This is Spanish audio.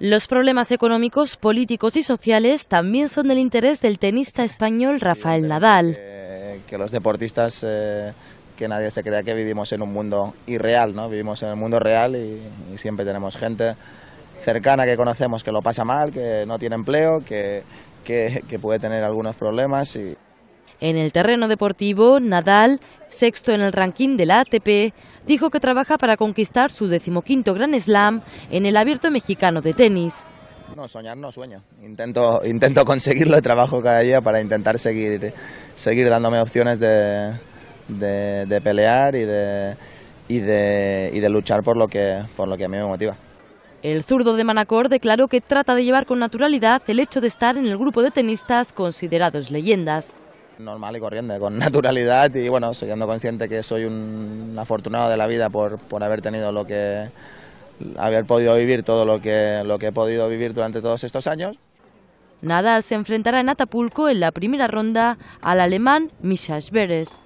Los problemas económicos, políticos y sociales también son del interés del tenista español Rafael Nadal. Que, los deportistas, eh, que nadie se crea que vivimos en un mundo irreal, ¿no? Vivimos en el mundo real y, siempre tenemos gente cercana que conocemos que lo pasa mal, que no tiene empleo, que, que, que puede tener algunos problemas y en el terreno deportivo, Nadal, sexto en el ranking de la ATP, dijo que trabaja para conquistar su decimoquinto Gran Slam en el Abierto Mexicano de Tenis. No, soñar no sueño. Intento, intento conseguirlo, trabajo cada día para intentar seguir, seguir dándome opciones de, pelear y de, luchar por lo, que, por lo que a mí me motiva. El zurdo de Manacor declaró que trata de llevar con naturalidad el hecho de estar en el grupo de tenistas considerados leyendas normal y corriente, con naturalidad y bueno, siendo consciente que soy un afortunado de la vida por, por haber tenido lo que haber podido vivir todo lo que, lo que he podido vivir durante todos estos años. Nadal se enfrentará en Atapulco en la primera ronda al alemán Michael Beres.